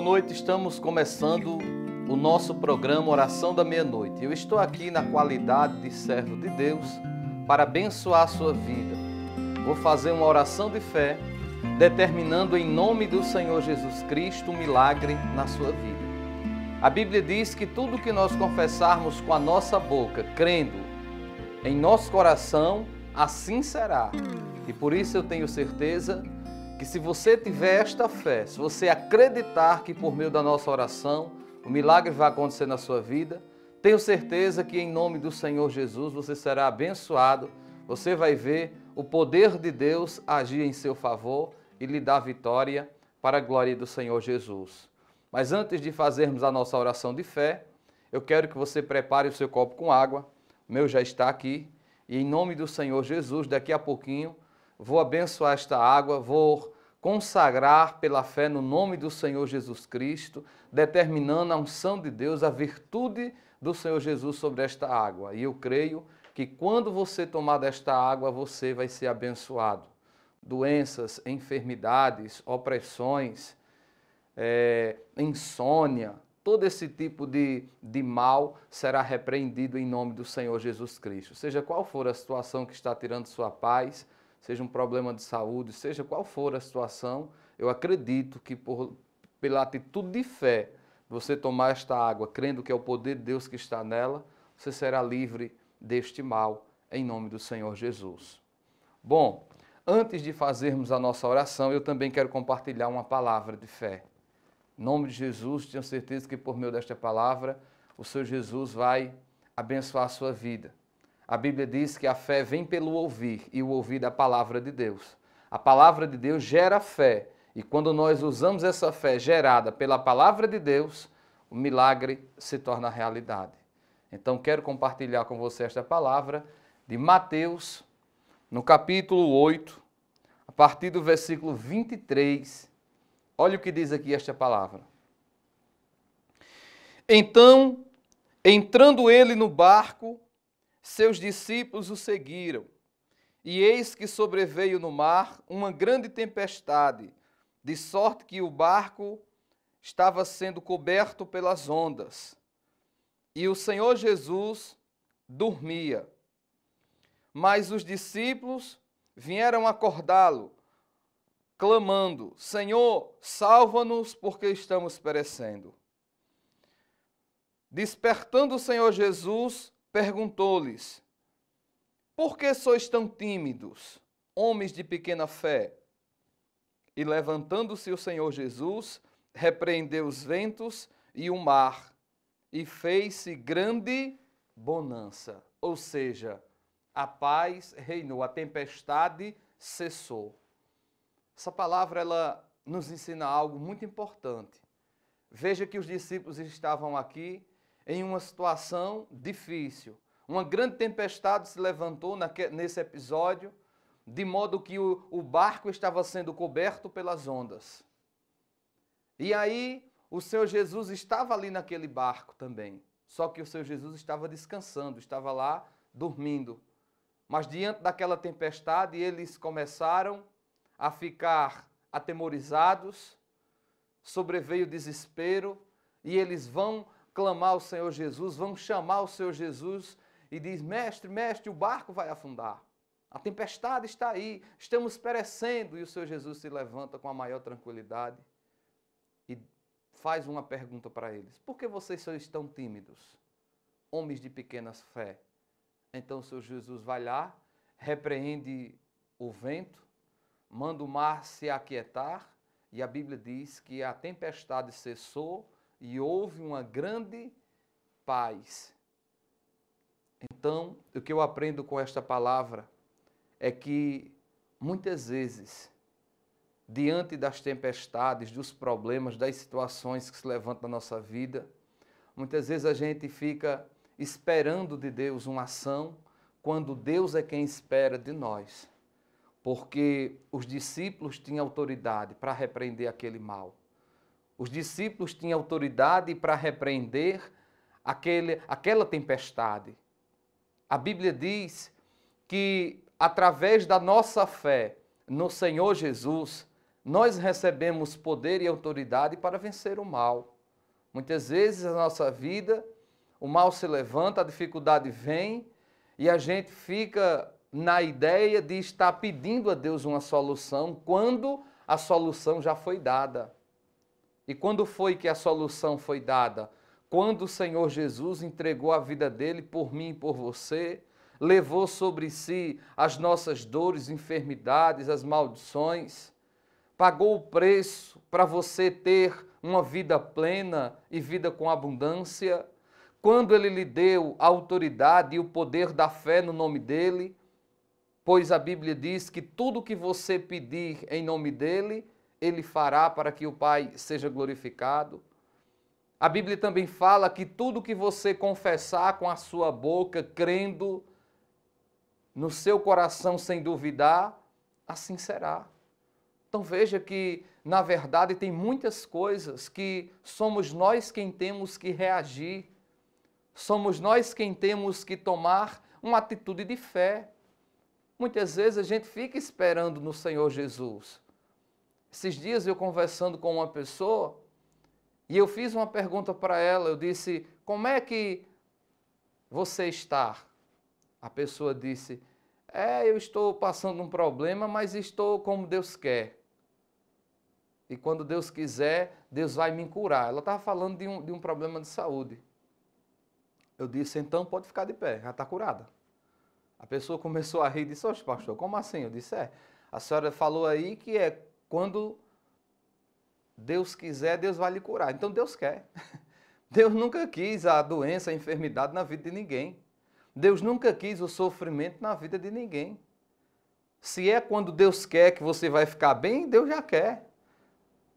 Boa noite, estamos começando o nosso programa Oração da Meia-Noite. Eu estou aqui na qualidade de servo de Deus para abençoar a sua vida. Vou fazer uma oração de fé, determinando em nome do Senhor Jesus Cristo um milagre na sua vida. A Bíblia diz que tudo que nós confessarmos com a nossa boca, crendo em nosso coração, assim será. E por isso eu tenho certeza que que se você tiver esta fé, se você acreditar que por meio da nossa oração o milagre vai acontecer na sua vida, tenho certeza que em nome do Senhor Jesus você será abençoado, você vai ver o poder de Deus agir em seu favor e lhe dar vitória para a glória do Senhor Jesus. Mas antes de fazermos a nossa oração de fé, eu quero que você prepare o seu copo com água, o meu já está aqui, e em nome do Senhor Jesus, daqui a pouquinho vou abençoar esta água, vou consagrar pela fé no nome do Senhor Jesus Cristo, determinando a unção de Deus, a virtude do Senhor Jesus sobre esta água. E eu creio que quando você tomar desta água, você vai ser abençoado. Doenças, enfermidades, opressões, é, insônia, todo esse tipo de, de mal será repreendido em nome do Senhor Jesus Cristo. Seja qual for a situação que está tirando sua paz, seja um problema de saúde, seja qual for a situação, eu acredito que por, pela atitude de fé, você tomar esta água, crendo que é o poder de Deus que está nela, você será livre deste mal, em nome do Senhor Jesus. Bom, antes de fazermos a nossa oração, eu também quero compartilhar uma palavra de fé. Em nome de Jesus, tenho certeza que por meio desta palavra, o Senhor Jesus vai abençoar a sua vida. A Bíblia diz que a fé vem pelo ouvir e o ouvir da palavra de Deus. A palavra de Deus gera fé, e quando nós usamos essa fé gerada pela palavra de Deus, o milagre se torna realidade. Então quero compartilhar com você esta palavra de Mateus, no capítulo 8, a partir do versículo 23. Olha o que diz aqui esta palavra. Então, entrando ele no barco, seus discípulos o seguiram. E eis que sobreveio no mar uma grande tempestade, de sorte que o barco estava sendo coberto pelas ondas. E o Senhor Jesus dormia. Mas os discípulos vieram acordá-lo, clamando: Senhor, salva-nos, porque estamos perecendo. Despertando o Senhor Jesus, perguntou-lhes: Por que sois tão tímidos, homens de pequena fé? E levantando-se o Senhor Jesus, repreendeu os ventos e o mar, e fez-se grande bonança. Ou seja, a paz reinou, a tempestade cessou. Essa palavra ela nos ensina algo muito importante. Veja que os discípulos estavam aqui em uma situação difícil. Uma grande tempestade se levantou nesse episódio, de modo que o, o barco estava sendo coberto pelas ondas. E aí, o Senhor Jesus estava ali naquele barco também. Só que o Senhor Jesus estava descansando, estava lá dormindo. Mas diante daquela tempestade, eles começaram a ficar atemorizados, sobreveio o desespero, e eles vão clamar ao Senhor Jesus, vão chamar o Senhor Jesus e diz: Mestre, mestre, o barco vai afundar. A tempestade está aí, estamos perecendo. E o Senhor Jesus se levanta com a maior tranquilidade e faz uma pergunta para eles: Por que vocês são tão tímidos, homens de pequenas fé? Então o Senhor Jesus vai lá, repreende o vento, manda o mar se aquietar, e a Bíblia diz que a tempestade cessou e houve uma grande paz. Então, o que eu aprendo com esta palavra é que muitas vezes, diante das tempestades, dos problemas, das situações que se levantam na nossa vida, muitas vezes a gente fica esperando de Deus uma ação, quando Deus é quem espera de nós. Porque os discípulos tinham autoridade para repreender aquele mal. Os discípulos tinham autoridade para repreender aquele, aquela tempestade. A Bíblia diz que, através da nossa fé no Senhor Jesus, nós recebemos poder e autoridade para vencer o mal. Muitas vezes na nossa vida, o mal se levanta, a dificuldade vem e a gente fica na ideia de estar pedindo a Deus uma solução quando a solução já foi dada. E quando foi que a solução foi dada? Quando o Senhor Jesus entregou a vida dele por mim e por você, levou sobre si as nossas dores, enfermidades, as maldições, pagou o preço para você ter uma vida plena e vida com abundância. Quando ele lhe deu a autoridade e o poder da fé no nome dele, pois a Bíblia diz que tudo que você pedir em nome dele, ele fará para que o Pai seja glorificado. A Bíblia também fala que tudo que você confessar com a sua boca, crendo no seu coração sem duvidar, assim será. Então veja que, na verdade, tem muitas coisas que somos nós quem temos que reagir, somos nós quem temos que tomar uma atitude de fé. Muitas vezes a gente fica esperando no Senhor Jesus. Esses dias eu conversando com uma pessoa e eu fiz uma pergunta para ela. Eu disse: Como é que você está? A pessoa disse: É, eu estou passando um problema, mas estou como Deus quer. E quando Deus quiser, Deus vai me curar. Ela estava falando de um, de um problema de saúde. Eu disse: Então pode ficar de pé, já está curada. A pessoa começou a rir e disse: Oxe, pastor, como assim? Eu disse: É, a senhora falou aí que é quando Deus quiser, Deus vai lhe curar. Então Deus quer. Deus nunca quis a doença, a enfermidade na vida de ninguém. Deus nunca quis o sofrimento na vida de ninguém. Se é quando Deus quer que você vai ficar bem, Deus já quer.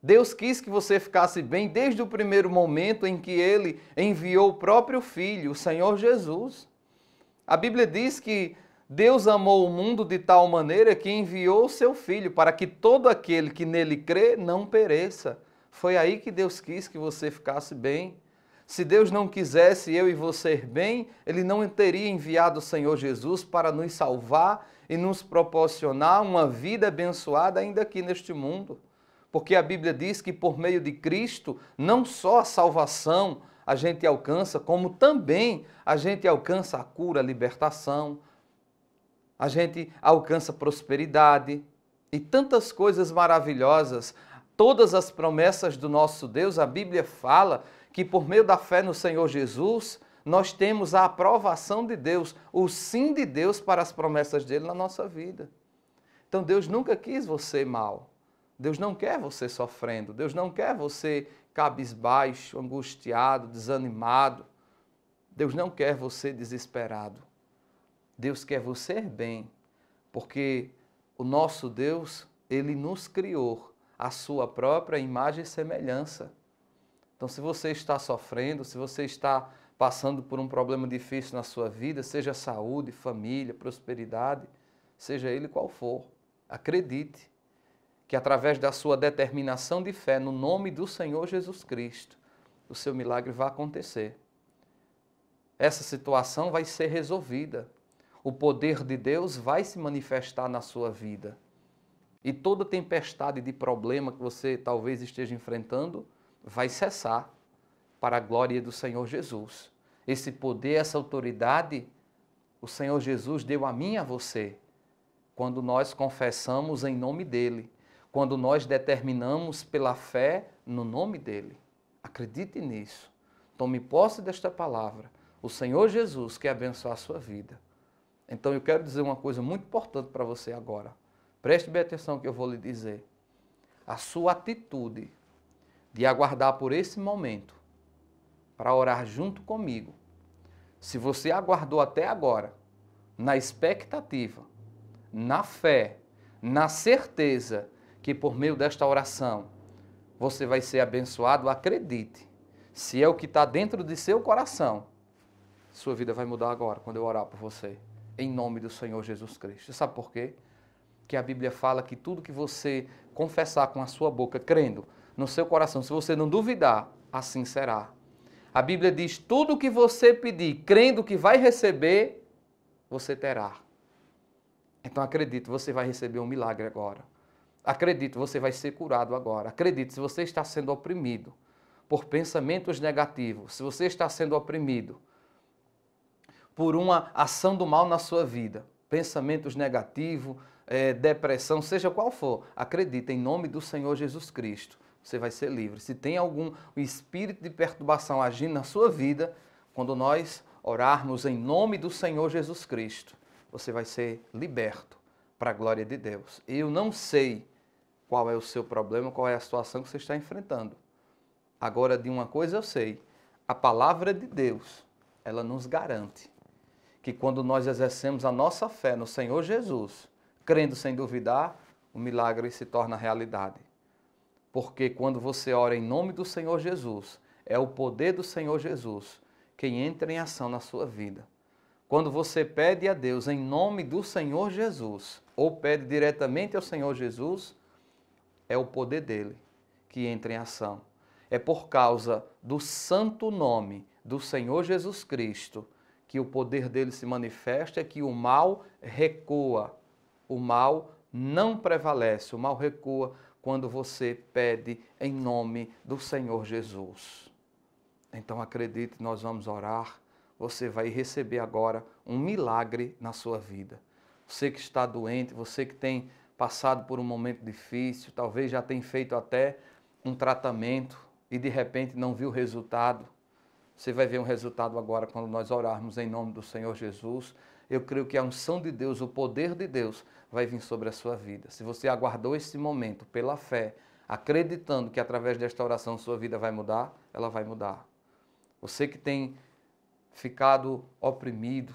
Deus quis que você ficasse bem desde o primeiro momento em que ele enviou o próprio filho, o Senhor Jesus. A Bíblia diz que Deus amou o mundo de tal maneira que enviou o seu Filho para que todo aquele que nele crê não pereça. Foi aí que Deus quis que você ficasse bem. Se Deus não quisesse eu e você bem, Ele não teria enviado o Senhor Jesus para nos salvar e nos proporcionar uma vida abençoada ainda aqui neste mundo. Porque a Bíblia diz que por meio de Cristo, não só a salvação a gente alcança, como também a gente alcança a cura, a libertação, a gente alcança prosperidade e tantas coisas maravilhosas. Todas as promessas do nosso Deus, a Bíblia fala que por meio da fé no Senhor Jesus, nós temos a aprovação de Deus, o sim de Deus para as promessas dele na nossa vida. Então Deus nunca quis você mal. Deus não quer você sofrendo, Deus não quer você cabisbaixo, angustiado, desanimado. Deus não quer você desesperado. Deus quer você bem, porque o nosso Deus, ele nos criou a sua própria imagem e semelhança. Então, se você está sofrendo, se você está passando por um problema difícil na sua vida, seja saúde, família, prosperidade, seja ele qual for, acredite que através da sua determinação de fé no nome do Senhor Jesus Cristo, o seu milagre vai acontecer. Essa situação vai ser resolvida o poder de Deus vai se manifestar na sua vida. E toda tempestade de problema que você talvez esteja enfrentando vai cessar para a glória do Senhor Jesus. Esse poder, essa autoridade, o Senhor Jesus deu a mim e a você quando nós confessamos em nome dele, quando nós determinamos pela fé no nome dele. Acredite nisso. Tome posse desta palavra. O Senhor Jesus quer abençoar a sua vida. Então eu quero dizer uma coisa muito importante para você agora. Preste bem atenção que eu vou lhe dizer. A sua atitude de aguardar por esse momento para orar junto comigo. Se você aguardou até agora, na expectativa, na fé, na certeza que por meio desta oração você vai ser abençoado, acredite. Se é o que está dentro de seu coração, sua vida vai mudar agora quando eu orar por você em nome do Senhor Jesus Cristo. sabe por quê? Que a Bíblia fala que tudo que você confessar com a sua boca, crendo no seu coração, se você não duvidar, assim será. A Bíblia diz: tudo que você pedir, crendo que vai receber, você terá. Então acredito, você vai receber um milagre agora. Acredito, você vai ser curado agora. Acredito, se você está sendo oprimido por pensamentos negativos, se você está sendo oprimido por uma ação do mal na sua vida. Pensamentos negativos, é, depressão, seja qual for. Acredita em nome do Senhor Jesus Cristo. Você vai ser livre. Se tem algum espírito de perturbação agindo na sua vida, quando nós orarmos em nome do Senhor Jesus Cristo, você vai ser liberto para a glória de Deus. Eu não sei qual é o seu problema, qual é a situação que você está enfrentando. Agora, de uma coisa eu sei: a palavra de Deus, ela nos garante que quando nós exercemos a nossa fé no Senhor Jesus, crendo sem duvidar, o milagre se torna realidade. Porque quando você ora em nome do Senhor Jesus, é o poder do Senhor Jesus quem entra em ação na sua vida. Quando você pede a Deus em nome do Senhor Jesus, ou pede diretamente ao Senhor Jesus, é o poder dele que entra em ação. É por causa do santo nome do Senhor Jesus Cristo que o poder dele se manifesta é que o mal recua, o mal não prevalece, o mal recua quando você pede em nome do Senhor Jesus. Então acredite, nós vamos orar. Você vai receber agora um milagre na sua vida. Você que está doente, você que tem passado por um momento difícil, talvez já tenha feito até um tratamento e de repente não viu o resultado. Você vai ver um resultado agora quando nós orarmos em nome do Senhor Jesus. Eu creio que a unção de Deus, o poder de Deus, vai vir sobre a sua vida. Se você aguardou esse momento pela fé, acreditando que através desta oração sua vida vai mudar, ela vai mudar. Você que tem ficado oprimido,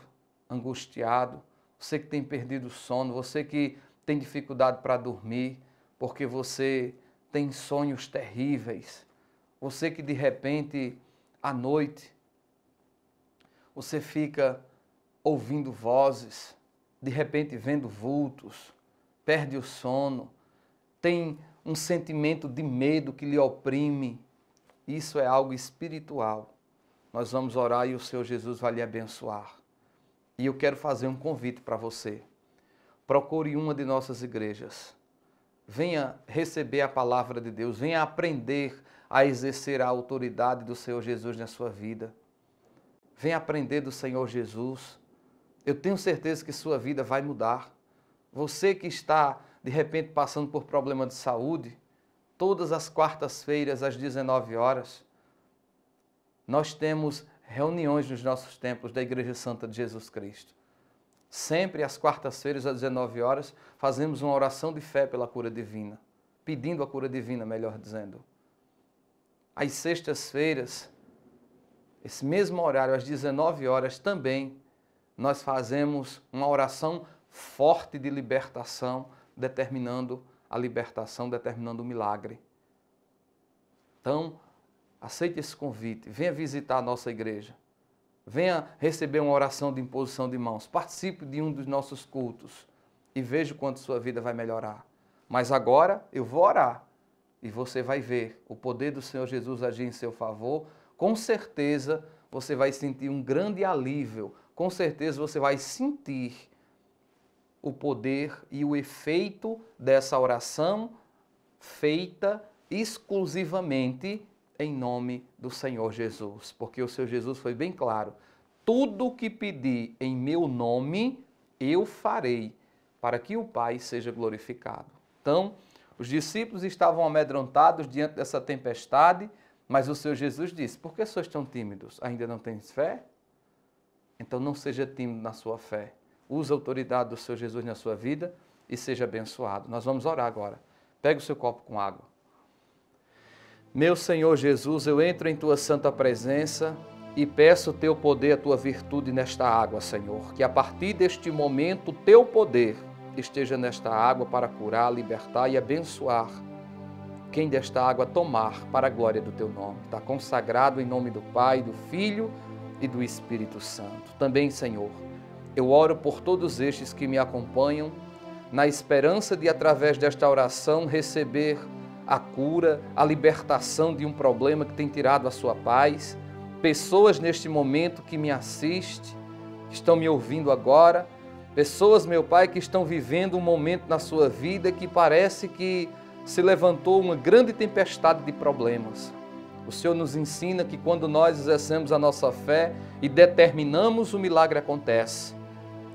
angustiado, você que tem perdido o sono, você que tem dificuldade para dormir, porque você tem sonhos terríveis, você que de repente à noite, você fica ouvindo vozes, de repente vendo vultos, perde o sono, tem um sentimento de medo que lhe oprime. Isso é algo espiritual. Nós vamos orar e o Senhor Jesus vai lhe abençoar. E eu quero fazer um convite para você. Procure uma de nossas igrejas. Venha receber a palavra de Deus, venha aprender a exercer a autoridade do Senhor Jesus na sua vida. Venha aprender do Senhor Jesus. Eu tenho certeza que sua vida vai mudar. Você que está, de repente, passando por problema de saúde, todas as quartas-feiras, às 19 horas, nós temos reuniões nos nossos templos da Igreja Santa de Jesus Cristo. Sempre às quartas-feiras, às 19 horas, fazemos uma oração de fé pela cura divina, pedindo a cura divina, melhor dizendo. Às sextas-feiras, esse mesmo horário, às 19 horas também, nós fazemos uma oração forte de libertação, determinando a libertação, determinando o milagre. Então, aceite esse convite, venha visitar a nossa igreja, venha receber uma oração de imposição de mãos, participe de um dos nossos cultos e veja quanto sua vida vai melhorar. Mas agora eu vou orar e você vai ver o poder do Senhor Jesus agir em seu favor, com certeza você vai sentir um grande alívio, com certeza você vai sentir o poder e o efeito dessa oração feita exclusivamente em nome do Senhor Jesus, porque o Senhor Jesus foi bem claro: tudo o que pedi em meu nome, eu farei, para que o Pai seja glorificado. Então, os discípulos estavam amedrontados diante dessa tempestade, mas o Senhor Jesus disse: Por que sois tão tímidos? Ainda não tens fé? Então não seja tímido na sua fé. Use a autoridade do Senhor Jesus na sua vida e seja abençoado. Nós vamos orar agora. Pega o seu copo com água. Meu Senhor Jesus, eu entro em tua santa presença e peço o teu poder, a tua virtude nesta água, Senhor. Que a partir deste momento, o teu poder esteja nesta água para curar, libertar e abençoar quem desta água tomar para a glória do teu nome. Está consagrado em nome do Pai, do Filho e do Espírito Santo. Também, Senhor, eu oro por todos estes que me acompanham, na esperança de, através desta oração, receber a cura, a libertação de um problema que tem tirado a sua paz. Pessoas neste momento que me assistem, que estão me ouvindo agora, Pessoas, meu Pai, que estão vivendo um momento na sua vida que parece que se levantou uma grande tempestade de problemas. O Senhor nos ensina que quando nós exercemos a nossa fé e determinamos, o milagre acontece.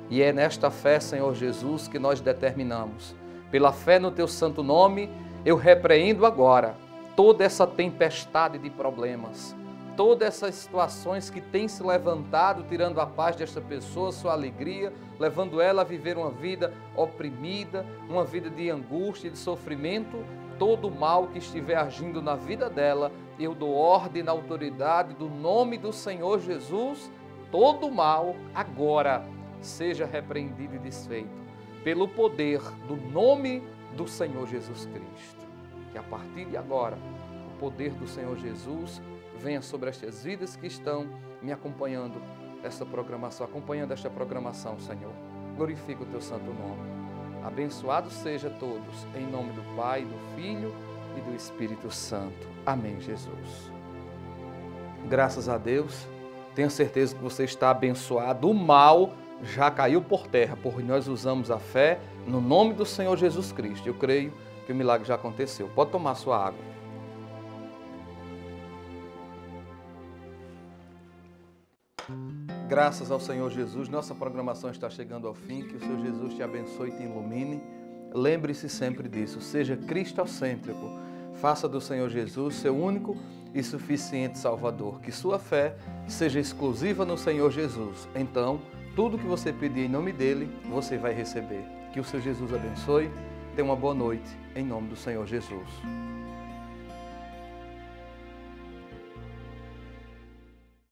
E é nesta fé, Senhor Jesus, que nós determinamos. Pela fé no Teu santo nome, eu repreendo agora toda essa tempestade de problemas todas essas situações que têm se levantado, tirando a paz desta pessoa, sua alegria, levando ela a viver uma vida oprimida, uma vida de angústia, de sofrimento, todo mal que estiver agindo na vida dela, eu dou ordem na autoridade do nome do Senhor Jesus, todo mal agora seja repreendido e desfeito, pelo poder do nome do Senhor Jesus Cristo. Que a partir de agora poder do Senhor Jesus venha sobre estas vidas que estão me acompanhando esta programação, acompanhando esta programação, Senhor. Glorifica o teu santo nome. Abençoado seja todos, em nome do Pai, do Filho e do Espírito Santo. Amém, Jesus. Graças a Deus, tenho certeza que você está abençoado. O mal já caiu por terra, porque nós usamos a fé no nome do Senhor Jesus Cristo. Eu creio que o milagre já aconteceu. Pode tomar sua água. Graças ao Senhor Jesus, nossa programação está chegando ao fim. Que o Senhor Jesus te abençoe e te ilumine. Lembre-se sempre disso. Seja cristocêntrico. Faça do Senhor Jesus seu único e suficiente Salvador. Que sua fé seja exclusiva no Senhor Jesus. Então, tudo que você pedir em nome dele, você vai receber. Que o Senhor Jesus abençoe. Tenha uma boa noite, em nome do Senhor Jesus.